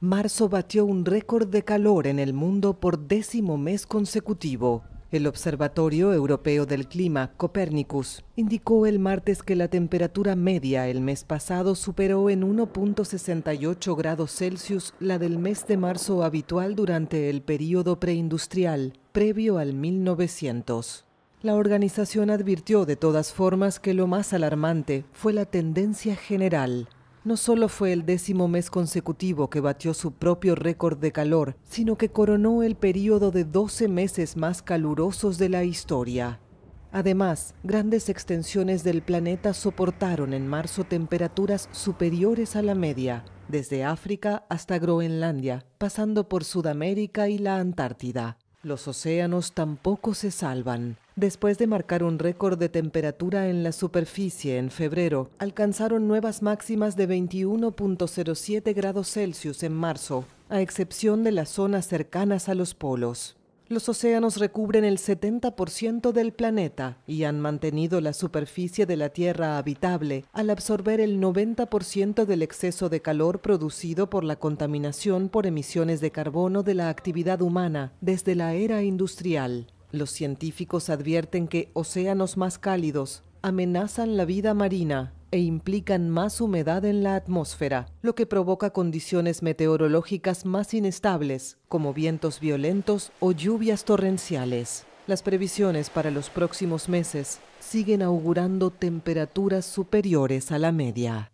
Marzo batió un récord de calor en el mundo por décimo mes consecutivo. El Observatorio Europeo del Clima, Copernicus, indicó el martes que la temperatura media el mes pasado superó en 1.68 grados Celsius la del mes de marzo habitual durante el período preindustrial, previo al 1900. La organización advirtió de todas formas que lo más alarmante fue la tendencia general, no solo fue el décimo mes consecutivo que batió su propio récord de calor, sino que coronó el periodo de 12 meses más calurosos de la historia. Además, grandes extensiones del planeta soportaron en marzo temperaturas superiores a la media, desde África hasta Groenlandia, pasando por Sudamérica y la Antártida. Los océanos tampoco se salvan. Después de marcar un récord de temperatura en la superficie en febrero, alcanzaron nuevas máximas de 21.07 grados Celsius en marzo, a excepción de las zonas cercanas a los polos. Los océanos recubren el 70% del planeta y han mantenido la superficie de la Tierra habitable al absorber el 90% del exceso de calor producido por la contaminación por emisiones de carbono de la actividad humana desde la era industrial. Los científicos advierten que océanos más cálidos amenazan la vida marina e implican más humedad en la atmósfera, lo que provoca condiciones meteorológicas más inestables, como vientos violentos o lluvias torrenciales. Las previsiones para los próximos meses siguen augurando temperaturas superiores a la media.